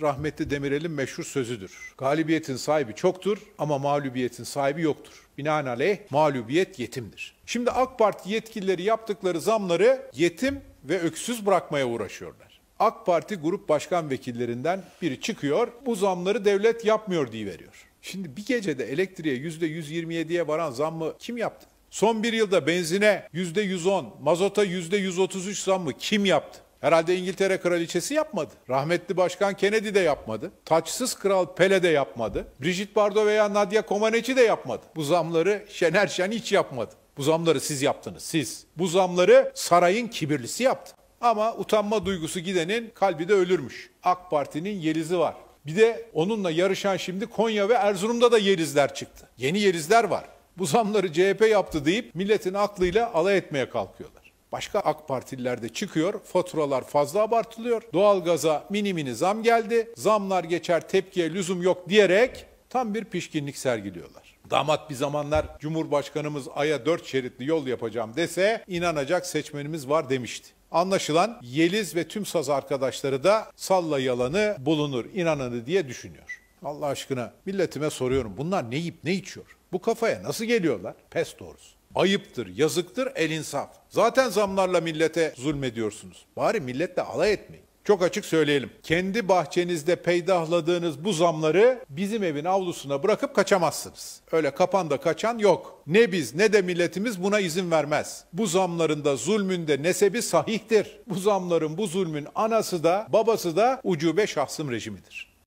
rahmetli Demirel'in meşhur sözüdür. Galibiyetin sahibi çoktur ama mağlubiyetin sahibi yoktur. Binaenaleyh mağlubiyet yetimdir. Şimdi AK Parti yetkilileri yaptıkları zamları yetim ve öksüz bırakmaya uğraşıyorlar. AK Parti grup başkan vekillerinden biri çıkıyor, bu zamları devlet yapmıyor diye veriyor. Şimdi bir gecede elektriğe %127'ye varan zammı kim yaptı? Son bir yılda benzine %110, mazota %133 zammı kim yaptı? Herhalde İngiltere kraliçesi yapmadı. Rahmetli Başkan Kennedy de yapmadı. Taçsız Kral Pele de yapmadı. Brigitte Bardot veya Nadia Comaneci de yapmadı. Bu zamları Şener Şen hiç yapmadı. Bu zamları siz yaptınız, siz. Bu zamları sarayın kibirlisi yaptı. Ama utanma duygusu gidenin kalbi de ölürmüş. AK Parti'nin Yeliz'i var. Bir de onunla yarışan şimdi Konya ve Erzurum'da da Yelizler çıktı. Yeni Yelizler var. Bu zamları CHP yaptı deyip milletin aklıyla alay etmeye kalkıyorlar. Başka AK Partililer de çıkıyor. Faturalar fazla abartılıyor. Doğalgaza mini mini zam geldi. Zamlar geçer tepkiye lüzum yok diyerek tam bir pişkinlik sergiliyorlar. Damat bir zamanlar Cumhurbaşkanımız aya dört şeritli yol yapacağım dese inanacak seçmenimiz var demişti. Anlaşılan Yeliz ve tüm saz arkadaşları da salla yalanı bulunur inananı diye düşünüyor. Allah aşkına milletime soruyorum bunlar ne yiyip ne içiyor? Bu kafaya nasıl geliyorlar? Pes doğrusu. Ayıptır, yazıktır, el insaf. Zaten zamlarla millete zulmediyorsunuz. Bari milletle alay etmeyin. Çok açık söyleyelim. Kendi bahçenizde peydahladığınız bu zamları bizim evin avlusuna bırakıp kaçamazsınız. Öyle kapan da kaçan yok. Ne biz ne de milletimiz buna izin vermez. Bu zamların da zulmün de nesebi sahihtir. Bu zamların bu zulmün anası da babası da ucube şahsım rejimidir.